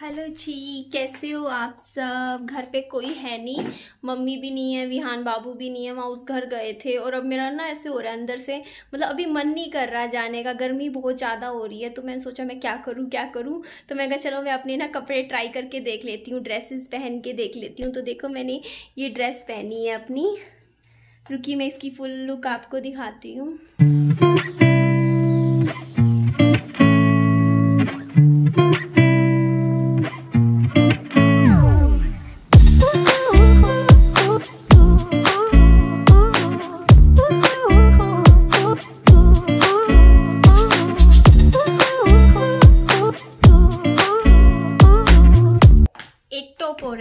Hello जी कैसे हो आप सब घर पे कोई है नहीं मम्मी भी नहीं है विहान बाबू भी नहीं है वहाँ उस घर गए थे और अब मेरा ना ऐसे हो रहा है अंदर से मतलब अभी मन नहीं कर रहा जाने का गर्मी बहुत ज़्यादा हो रही है तो मैंने सोचा मैं क्या करूँ क्या करूँ तो मैं कहा चलो मैं अपने ना कपड़े ट्राई करके देख लेती हूँ ड्रेसेस पहन के देख लेती हूँ तो देखो मैंने ये ड्रेस पहनी है अपनी रुकी मैं इसकी फुल लुक आपको दिखाती हूँ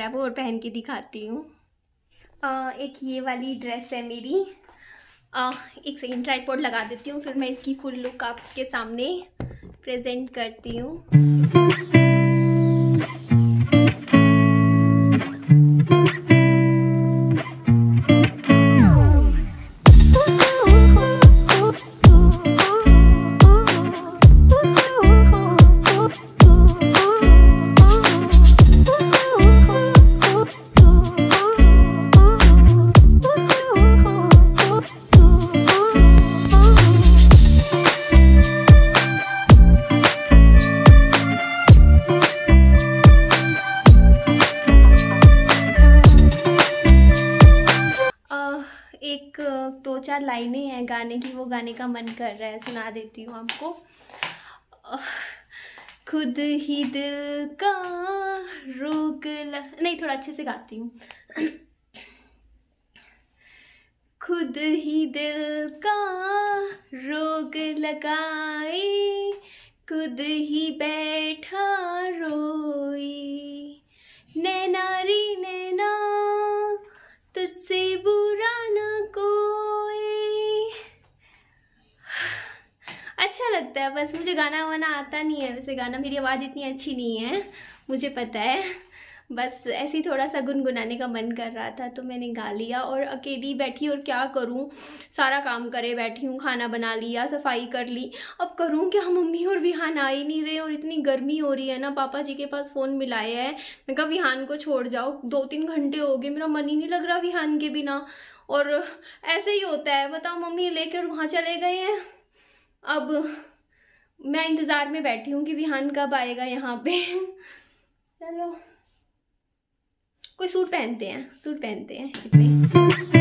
है वो और पहन के दिखाती हूँ एक ये वाली ड्रेस है मेरी आ, एक सेकेंड ट्राईपोर्ड लगा देती हूँ फिर मैं इसकी फुल लुक आपके सामने प्रेजेंट करती हूँ लाइनें हैं गाने की वो गाने का मन कर रहा है सुना देती हूँ आपको खुद ही दिल का रोक लग नहीं थोड़ा अच्छे से गाती हूँ खुद ही दिल का रोग लगाई खुद ही बैठा रोई नैनारी नैना तुझसे बुरा ना सकता है बस मुझे गाना वाना आता नहीं है वैसे गाना मेरी आवाज़ इतनी अच्छी नहीं है मुझे पता है बस ऐसे ही थोड़ा सा गुनगुनाने का मन कर रहा था तो मैंने गा लिया और अकेली बैठी और क्या करूँ सारा काम करे बैठी हूँ खाना बना लिया सफाई कर ली अब करूँ क्या मम्मी और विहान आ ही नहीं रहे और इतनी गर्मी हो रही है ना पापा जी के पास फ़ोन मिलाया है मैं कहा विहान को छोड़ जाओ दो तीन घंटे हो गए मेरा मन ही नहीं लग रहा विहान के बिना और ऐसे ही होता है बताओ मम्मी लेकर वहाँ चले गए हैं अब मैं इंतज़ार में बैठी हूँ कि विहान कब आएगा यहाँ पे चलो कोई सूट पहनते हैं सूट पहनते हैं इतने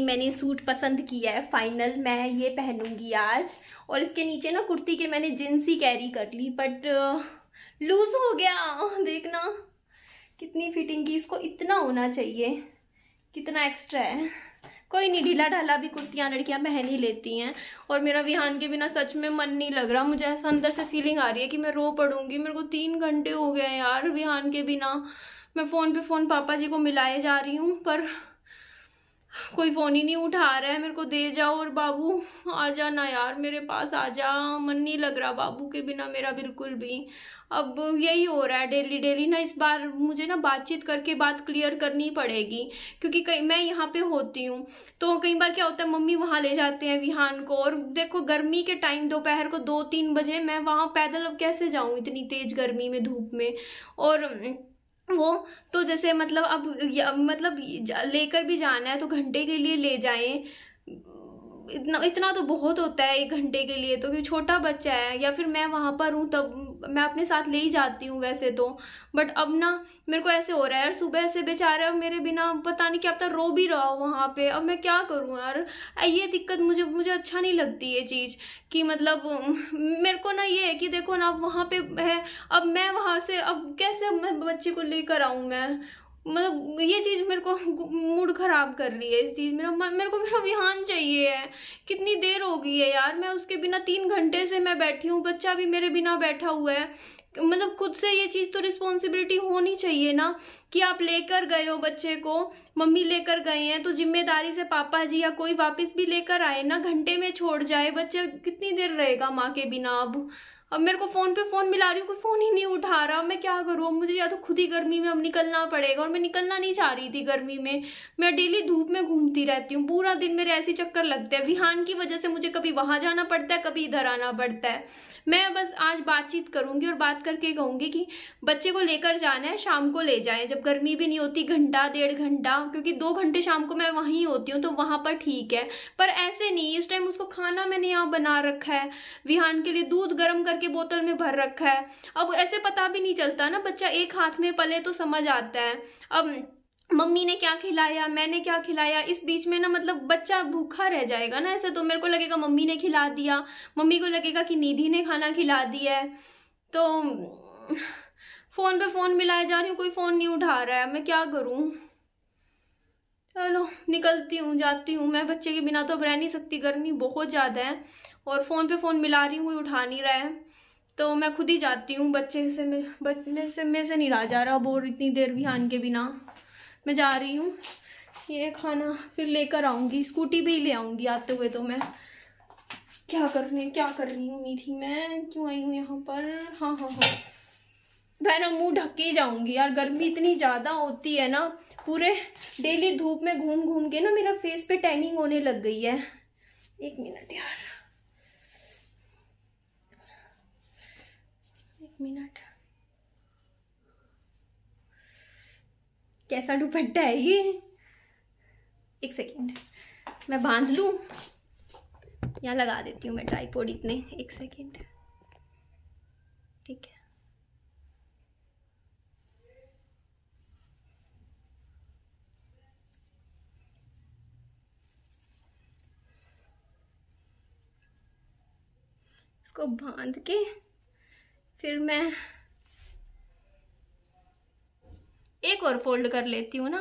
मैंने सूट पसंद किया है फाइनल मैं ये पहनूंगी आज और इसके नीचे ना कुर्ती के मैंने जींस ही कैरी कर ली बट लूज़ uh, हो गया देखना कितनी फिटिंग की इसको इतना होना चाहिए कितना एक्स्ट्रा है कोई नहीं ढीला ढाला भी कुर्तियाँ लड़कियाँ पहन ही लेती हैं और मेरा विहान के बिना सच में मन नहीं लग रहा मुझे ऐसा अंदर से फीलिंग आ रही है कि मैं रो पड़ूंगी मेरे को तीन घंटे हो गए यार विहान के बिना मैं फ़ोन पे फ़ोन पापा जी को मिलाए जा रही हूँ पर कोई फ़ोन ही नहीं उठा रहा है मेरे को दे जाओ और बाबू आ जा ना यार मेरे पास आ जा मन नहीं लग रहा बाबू के बिना मेरा बिल्कुल भी अब यही हो रहा है डेली डेली ना इस बार मुझे ना बातचीत करके बात क्लियर करनी पड़ेगी क्योंकि कई मैं यहाँ पे होती हूँ तो कई बार क्या होता है मम्मी वहाँ ले जाते हैं विहान को और देखो गर्मी के टाइम दोपहर को दो तीन बजे मैं वहाँ पैदल अब कैसे जाऊँ इतनी तेज़ गर्मी में धूप में और वो तो जैसे मतलब अब मतलब लेकर भी जाना है तो घंटे के लिए ले जाएं इतना इतना तो बहुत होता है एक घंटे के लिए तो क्योंकि छोटा बच्चा है या फिर मैं वहाँ पर हूँ तब मैं अपने साथ ले ही जाती हूँ वैसे तो बट अब ना मेरे को ऐसे हो रहा है यार सुबह से बेचारा मेरे बिना पता नहीं क्या पता रो भी रहा हो वहाँ पे अब मैं क्या करूँ यार ये दिक्कत मुझे मुझे अच्छा नहीं लगती ये चीज़ कि मतलब मेरे को ना ये है कि देखो ना अब वहाँ पे है अब मैं वहाँ से अब कैसे मैं बच्चे को लेकर आऊँ मैं मतलब ये चीज़ मेरे को मूड ख़राब कर रही है इस चीज़ मेरा मेरे को मेरा विहान चाहिए है कितनी देर हो गई है यार मैं उसके बिना तीन घंटे से मैं बैठी हूँ बच्चा भी मेरे बिना बैठा हुआ है मतलब खुद से ये चीज़ तो रिस्पॉन्सिबिलिटी होनी चाहिए ना कि आप लेकर गए हो बच्चे को मम्मी लेकर गए हैं तो जिम्मेदारी से पापा जी या कोई वापस भी लेकर आए ना घंटे में छोड़ जाए बच्चा कितनी देर रहेगा माँ के बिना अब अब मेरे को फ़ोन पे फ़ोन मिला रही हूँ कोई फ़ोन ही नहीं उठा रहा मैं क्या करूँ अब मुझे या तो खुद ही गर्मी में अब निकलना पड़ेगा और मैं निकलना नहीं चाह रही थी गर्मी में मैं डेली धूप में घूमती रहती हूँ पूरा दिन मेरे ऐसे चक्कर लगते हैं विहान की वजह से मुझे कभी वहाँ जाना पड़ता है कभी इधर आना पड़ता है मैं बस आज बातचीत करूँगी और बात करके कहूँगी कि बच्चे को लेकर जाना है शाम को ले जाए जब गर्मी भी नहीं होती घंटा डेढ़ घंटा क्योंकि दो घंटे शाम को मैं वहीं होती हूँ तो वहाँ पर ठीक है पर ऐसे नहीं इस टाइम उसको खाना मैंने यहाँ बना रखा है विहान के लिए दूध गर्म करके के बोतल में भर रखा है अब ऐसे पता भी नहीं चलता ना बच्चा एक हाथ में पले तो समझ आता है अब मम्मी ने क्या खिलाया मैंने क्या खिलाया इस बीच में ना मतलब बच्चा भूखा रह जाएगा ना ऐसे तो मेरे को लगेगा मम्मी ने खिला दिया मम्मी को लगेगा कि निधि ने खाना खिला दिया है तो फ़ोन पे फ़ोन मिलाए जा रही हूँ कोई फ़ोन नहीं उठा रहा है मैं क्या करूँ चलो निकलती हूँ जाती हूँ मैं बच्चे के बिना तो अब रह नहीं सकती गर्मी बहुत ज़्यादा है और फ़ोन पे फ़ोन मिला रही हूँ कोई उठा नहीं रहा है तो मैं खुद ही जाती हूँ बच्चे से मैं मेरे से मेरे से नहीं रहा जा रहा बोर इतनी देर भी आन के बिना मैं जा रही हूँ ये खाना फिर लेकर आऊँगी स्कूटी भी ले आऊँगी आते हुए तो मैं क्या करने क्या कर रही हूँ नहीं थी मैं क्यों आई हूँ यहाँ पर हाँ हाँ हाँ मैं ना मुंह ढके जाऊंगी यार गर्मी इतनी ज़्यादा होती है ना पूरे डेली धूप में घूम घूम के ना मेरा फेस पे टैनिंग होने लग गई है एक मिनट यार एक मिनट कैसा दुपट्टा है ये एक सेकेंड मैं बांध लू यहाँ लगा देती हूँ मैं ट्राईपोड इतने एक सेकेंड ठीक है इसको बांध के फिर मैं एक और फोल्ड कर लेती हूँ ना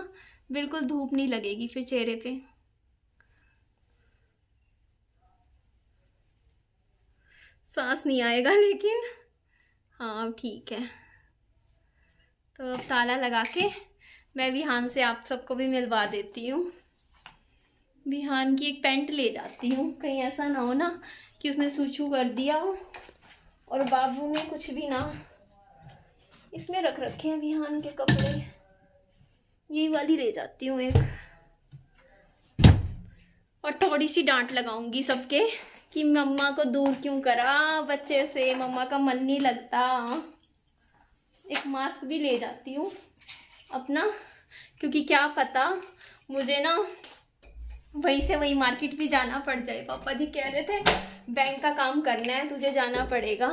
बिल्कुल धूप नहीं लगेगी फिर चेहरे पे सांस नहीं आएगा लेकिन हाँ ठीक है तो अब ताला लगा के मैं विहान से आप सबको भी मिलवा देती हूँ विहान की एक पेंट ले जाती हूँ कहीं ऐसा ना हो ना कि उसने सूचू कर दिया और बाबू ने कुछ भी ना इसमें रख रखे हैं विहान के कपड़े यही वाली ले जाती हूँ एक और थोड़ी सी डांट लगाऊंगी सबके कि मम्मा को दूर क्यों करा बच्चे से मम्मा का मन नहीं लगता एक मास्क भी ले जाती हूँ अपना क्योंकि क्या पता मुझे ना वहीं से वही मार्केट भी जाना पड़ जाए पापा जी कह रहे थे बैंक का काम करना है तुझे जाना पड़ेगा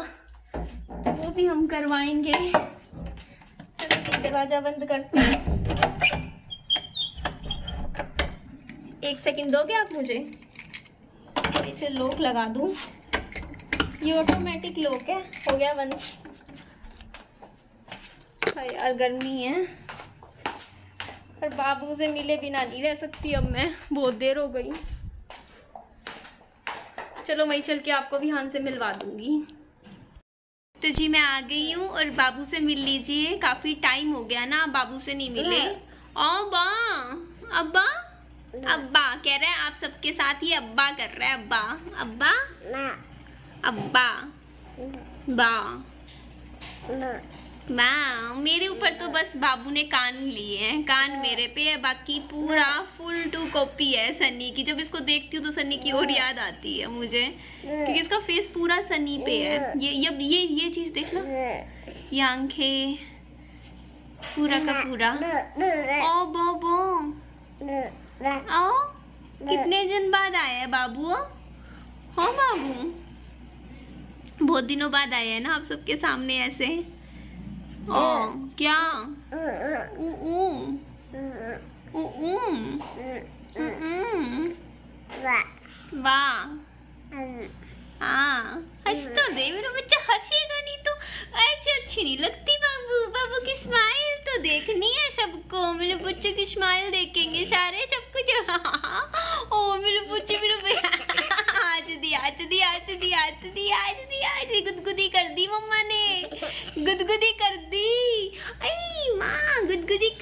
वो भी हम करवाएंगे चलो दरवाजा बंद करते हैं एक सेकंड दोगे आप मुझे इसे लॉक लगा दूं ये ऑटोमेटिक लॉक है हो गया बंद हाँ यार गर्मी है पर बाबू से मिले बिना नहीं रह सकती अब मैं बहुत देर हो गई चलो वहीं चल के आपको भी हान से मिलवा दूंगी तो जी मैं आ गई हूँ और बाबू से मिल लीजिए काफी टाइम हो गया ना बाबू से नहीं मिले अब्बा अब्बा अब्बा कह रहा है आप सबके साथ ही अब्बा कर रहा है अब्बा अब्बा अब्बा बा ना। वाह मेरे ऊपर तो बस बाबू ने कान लिए हैं कान मेरे पे है बाकी पूरा फुल टू कॉपी है सनी की जब इसको देखती हूँ तो सनी की और याद आती है मुझे क्योंकि इसका फेस पूरा सनी पे है ये ये ये ये चीज़ लो ये आंखे पूरा का पूरा ओ बो बो आओ कितने दिन बाद आया है बाबू हो बाबू बहुत दिनों बाद आया है ना आप सबके सामने ऐसे ओ क्या हंस तो दे मेरा बच्चा हंसेगा नहीं तो अच्छी अच्छी नहीं लगती बाबू बाबू की स्माइल तो देखनी है सबको मेरे बच्चे की स्माइल देखेंगे सारे सब कुछ ओ मेरे बच्चे मेरे गुदगुदी कर दी मम्मा ने गुदगुदी कर दी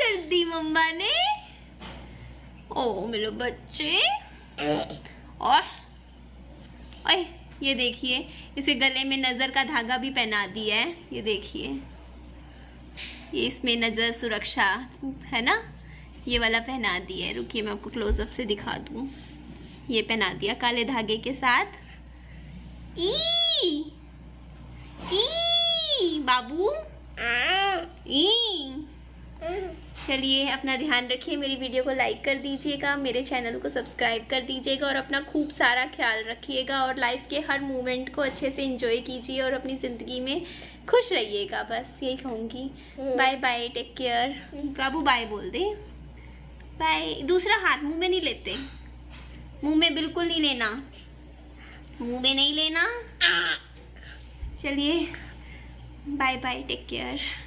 कर दी मम्मा ने ओ मेरे बच्चे और ओए ये देखिए इसे गले में नज़र का धागा भी पहना दिया है ये देखिए ये इसमें नज़र सुरक्षा है ना ये वाला पहना दिया है रुकिए मैं आपको क्लोजअप से दिखा दू ये पहना दिया काले धागे के साथ ई ई बाबू ई चलिए अपना ध्यान रखिए मेरी वीडियो को लाइक कर दीजिएगा मेरे चैनल को सब्सक्राइब कर दीजिएगा और अपना खूब सारा ख्याल रखिएगा और लाइफ के हर मोमेंट को अच्छे से इंजॉय कीजिए और अपनी ज़िंदगी में खुश रहिएगा बस यही कहूँगी बाय बाय टेक केयर बाबू बाय बोल दे बाय दूसरा हाथ मुँह में नहीं लेते मुँह में बिल्कुल नहीं लेना मुँह में नहीं लेना चलिए बाय बाय टेक केयर